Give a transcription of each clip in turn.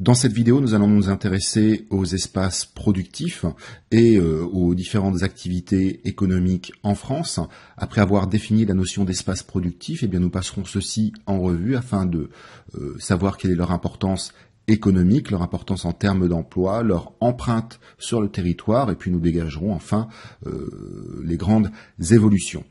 Dans cette vidéo, nous allons nous intéresser aux espaces productifs et euh, aux différentes activités économiques en France. Après avoir défini la notion d'espace productif, eh bien, nous passerons ceci en revue afin de euh, savoir quelle est leur importance économique, leur importance en termes d'emploi, leur empreinte sur le territoire, et puis nous dégagerons enfin euh, les grandes évolutions.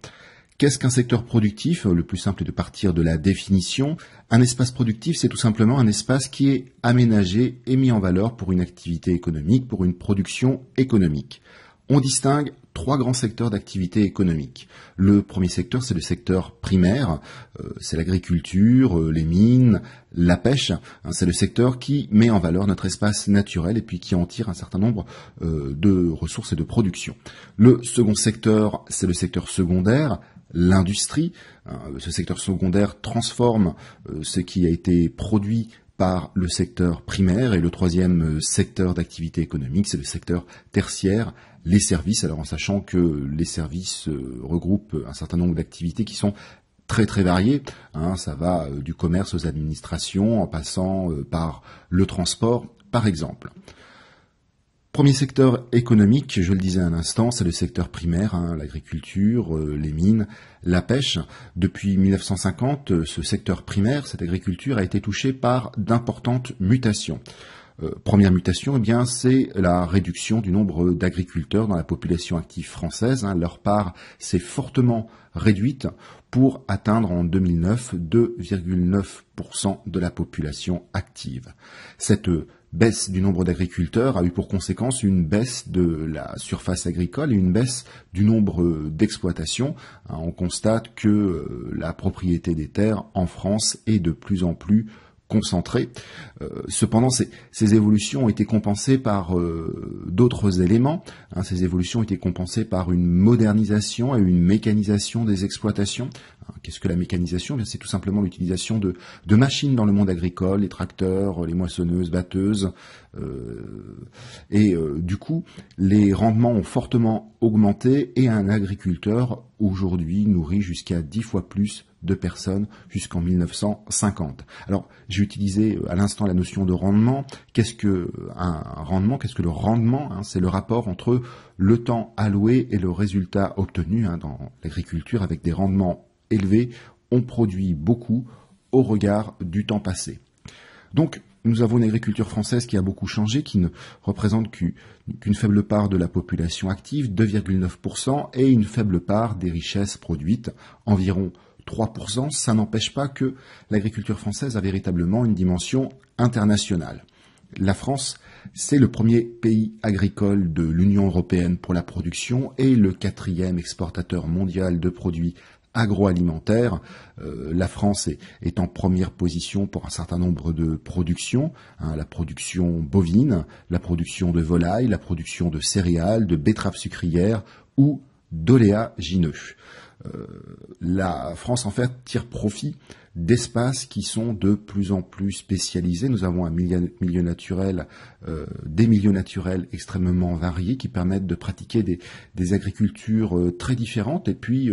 Qu'est-ce qu'un secteur productif euh, Le plus simple est de partir de la définition. Un espace productif, c'est tout simplement un espace qui est aménagé et mis en valeur pour une activité économique, pour une production économique. On distingue trois grands secteurs d'activité économique. Le premier secteur, c'est le secteur primaire, euh, c'est l'agriculture, euh, les mines, la pêche. Hein, c'est le secteur qui met en valeur notre espace naturel et puis qui en tire un certain nombre de ressources et de production. Le second secteur, c'est le secteur secondaire, l'industrie. Hein, ce secteur secondaire transforme euh, ce qui a été produit par le secteur primaire et le troisième euh, secteur d'activité économique, c'est le secteur tertiaire, les services, alors en sachant que les services euh, regroupent un certain nombre d'activités qui sont très très variées. Hein, ça va du commerce aux administrations, en passant par le transport, par exemple. Premier secteur économique, je le disais à l'instant, c'est le secteur primaire, hein, l'agriculture, euh, les mines, la pêche. Depuis 1950, euh, ce secteur primaire, cette agriculture, a été touché par d'importantes mutations. Euh, première mutation, eh bien, c'est la réduction du nombre d'agriculteurs dans la population active française. Hein. leur part s'est fortement réduite pour atteindre en 2009 2,9% de la population active. Cette baisse du nombre d'agriculteurs a eu pour conséquence une baisse de la surface agricole et une baisse du nombre d'exploitations. Hein, on constate que euh, la propriété des terres en France est de plus en plus concentré. Euh, cependant, ces, évolutions ont été compensées par euh, d'autres éléments. Hein. ces évolutions ont été compensées par une modernisation et une mécanisation des exploitations. Hein, qu'est-ce que la mécanisation eh C'est tout simplement l'utilisation de, machines dans le monde agricole, les tracteurs, les moissonneuses, batteuses. Euh, et du coup, les rendements ont fortement augmenté et un agriculteur aujourd'hui nourrit jusqu'à 10 fois plus de personnes jusqu'en 1950. Alors, j'ai utilisé euh, à l'instant la notion de rendement. Qu'est-ce que euh, un rendement Qu'est-ce que le rendement hein? C'est le rapport entre le temps alloué et le résultat obtenu hein, dans l'agriculture avec des rendements élevés. On produit beaucoup au regard du temps passé. Donc, nous avons une agriculture française qui a beaucoup changé, qui ne représente qu'une faible part de la population active, 2,9%, et une faible part des richesses produites, environ 3%, ça n'empêche pas que l'agriculture française a véritablement une dimension internationale. La France, c'est le premier pays agricole de l'Union européenne pour la production et le quatrième exportateur mondial de produits agroalimentaires. Euh, la France est, en première position pour un certain nombre de productions, hein, la production bovine, la production de volailles, la production de céréales, de betteraves sucrières ou d'oléagineux. Euh, la France en fait tire profit d'espaces qui sont de plus en plus spécialisés. Nous avons un milieu, naturel, euh, des milieux naturels extrêmement variés qui permettent de pratiquer des, agricultures euh, très différentes et puis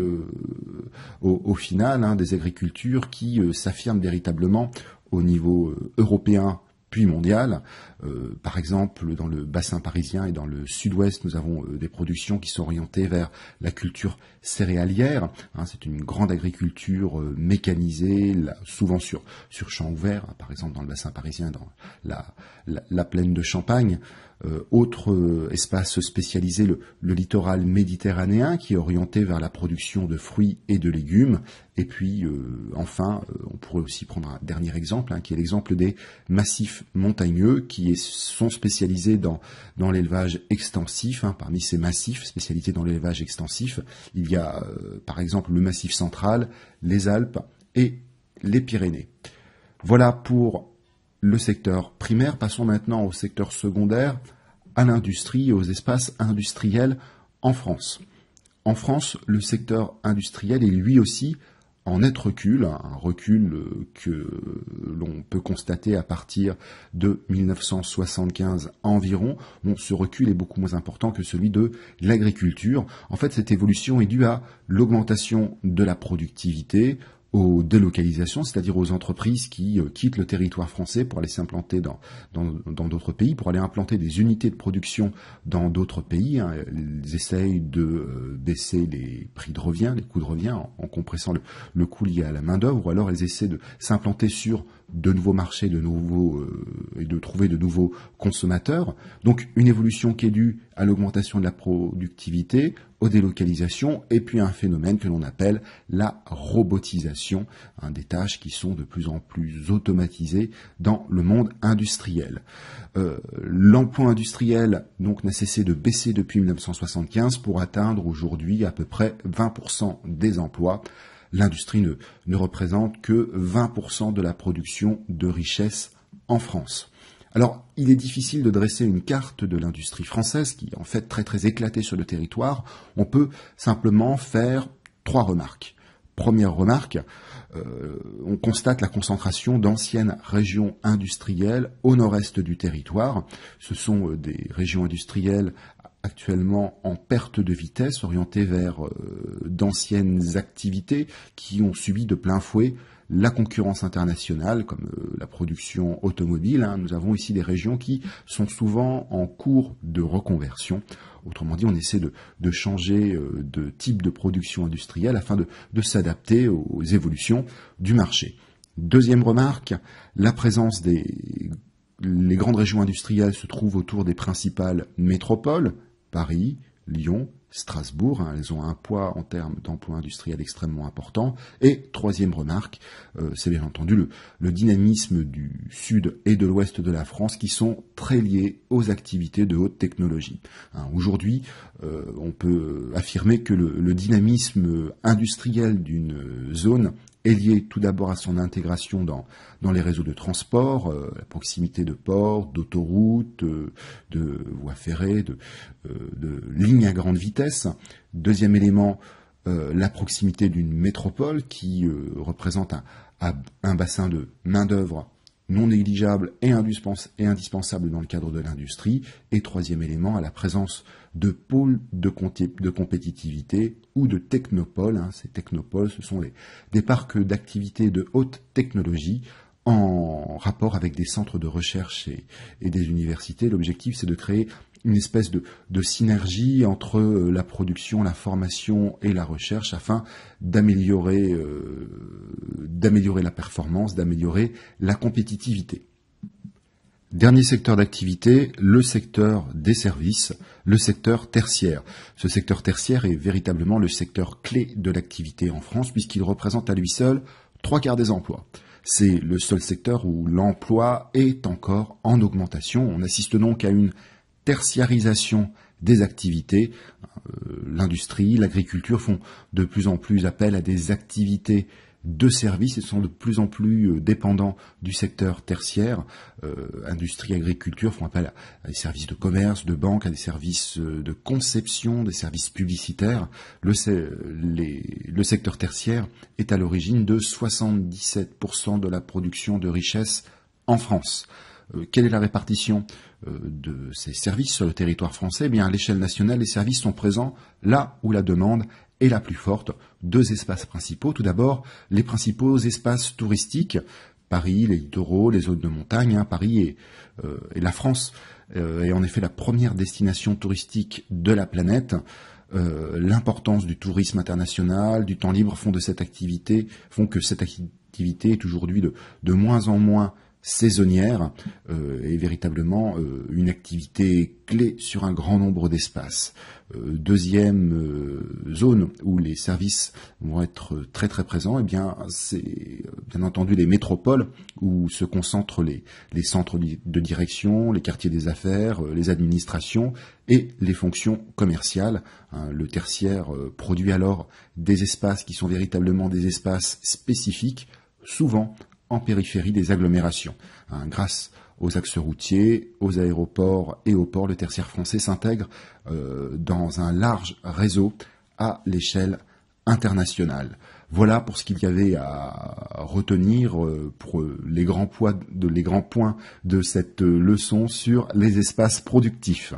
au, final hein, des agricultures qui s'affirment véritablement au niveau européen puis mondial, euh, par exemple, dans le bassin parisien et dans le sud-ouest, nous avons euh, des productions qui sont orientées vers la culture céréalière. Hein. c'est une grande agriculture euh, mécanisée, souvent sur, sur champs ouverts. par exemple dans le bassin parisien, dans la, la plaine de Champagne. Euh, autre euh, espace spécialisé, le, littoral méditerranéen, qui est orienté vers la production de fruits et de légumes. Et puis, euh, enfin, on pourrait aussi prendre un dernier exemple, hein, qui est l'exemple des massifs montagneux, qui sont spécialisés dans, dans l'élevage extensif. Hein. Parmi ces massifs spécialisés dans l'élevage extensif, il y a par exemple le massif central, les Alpes et les Pyrénées. Voilà pour le secteur primaire. Passons maintenant au secteur secondaire, à l'industrie et aux espaces industriels en France. En France, le secteur industriel est lui aussi en net recul, un recul euh, que l'on peut constater à partir de 1975 environ. ce recul est beaucoup moins important que celui de l'agriculture. En fait, cette évolution est due à l'augmentation de la productivité, aux délocalisations, c'est-à-dire aux entreprises qui euh, quittent le territoire français pour aller s'implanter dans d'autres pays, pour aller implanter des unités de production dans d'autres pays. Hein. Elles essayent de euh, baisser les prix de revient, les coûts de revient, en, compressant le, le coût lié à la main-d'œuvre, ou alors elles essaient de s'implanter sur de nouveaux marchés, de nouveaux euh, et de trouver de nouveaux consommateurs. Donc une évolution qui est due à l'augmentation de la productivité, aux délocalisations et puis un phénomène que l'on appelle la robotisation, hein, des tâches qui sont de plus en plus automatisées dans le monde industriel. Euh, l'emploi industriel donc n'a cessé de baisser depuis 1975 pour atteindre aujourd'hui à peu près 20% des emplois l'industrie ne, représente que 20% de la production de richesse en France. Alors, il est difficile de dresser une carte de l'industrie française qui est en fait très très éclatée sur le territoire. On peut simplement faire trois remarques. Première remarque, euh, on constate la concentration d'anciennes régions industrielles au nord-est du territoire. Ce sont euh, des régions industrielles actuellement en perte de vitesse, orientée vers euh, d'anciennes activités qui ont subi de plein fouet la concurrence internationale, comme euh, la production automobile. Hein. Nous avons ici des régions qui sont souvent en cours de reconversion. Autrement dit, on essaie de, changer euh, de type de production industrielle afin de, de s'adapter aux évolutions du marché. Deuxième remarque, la présence des les grandes régions industrielles se trouvent autour des principales métropoles, Paris, Lyon, Strasbourg. Hein, elles ont un poids en termes d'emploi industriel extrêmement important. Et troisième remarque, euh, c'est bien entendu le, dynamisme du sud et de l'ouest de la France qui sont très liés aux activités de haute technologie. Hein, aujourd'hui, euh, on peut affirmer que le dynamisme industriel d'une zone est liée tout d'abord à son intégration dans, les réseaux de transport, euh, la proximité de ports, d'autoroutes, euh, de voies ferrées, euh, de, lignes à grande vitesse. Deuxième élément, la proximité d'une métropole qui représente un bassin de main-d'œuvre non négligeable et, indispensable dans le cadre de l'industrie. Et troisième élément, à la présence de pôles de, compétitivité ou de technopoles. Hein. Ces technopoles, ce sont les, des parcs d'activités de haute technologie en rapport avec des centres de recherche et, des universités. L'objectif, c'est de créer une espèce de, synergie entre euh, la production, la formation et la recherche afin d'améliorer euh, d'améliorer la performance, d'améliorer la compétitivité. Dernier secteur d'activité, le secteur des services, le secteur tertiaire. Ce secteur tertiaire est véritablement le secteur clé de l'activité en France puisqu'il représente à lui seul trois quarts des emplois. C'est le seul secteur où l'emploi est encore en augmentation. On assiste donc à une tertiarisation des activités. Euh, l'industrie, l'agriculture font de plus en plus appel à des activités deux services et sont de plus en plus euh, dépendants du secteur tertiaire, euh, industrie, agriculture, font appel à des services de commerce, de banque, à des services euh, de conception, des services publicitaires. Le, secteur tertiaire est à l'origine de 77% de la production de richesses en France. quelle est la répartition de ces services sur le territoire français eh Bien, à l'échelle nationale, les services sont présents là où la demande et la plus forte, deux espaces principaux. Tout d'abord, les principaux espaces touristiques, Paris, les littoraux, les zones de montagne, hein. Paris et, euh, la France euh, est en effet la première destination touristique de la planète. Euh, l'importance du tourisme international, du temps libre font de cette activité, font que cette activité est aujourd'hui de, de moins en moins saisonnière euh, est véritablement euh, une activité clé sur un grand nombre d'espaces. Euh, deuxième zone où les services vont être très très présents, eh bien c'est bien entendu les métropoles où se concentrent les, les centres de direction, les quartiers des affaires, les administrations et les fonctions commerciales. Hein. le tertiaire produit alors des espaces qui sont véritablement des espaces spécifiques souvent en périphérie des agglomérations. Hein, grâce aux axes routiers, aux aéroports et aux ports, le tertiaire français s'intègre euh, dans un large réseau à l'échelle internationale. Voilà pour ce qu'il y avait à retenir euh, pour euh, les grands points de cette leçon sur les espaces productifs.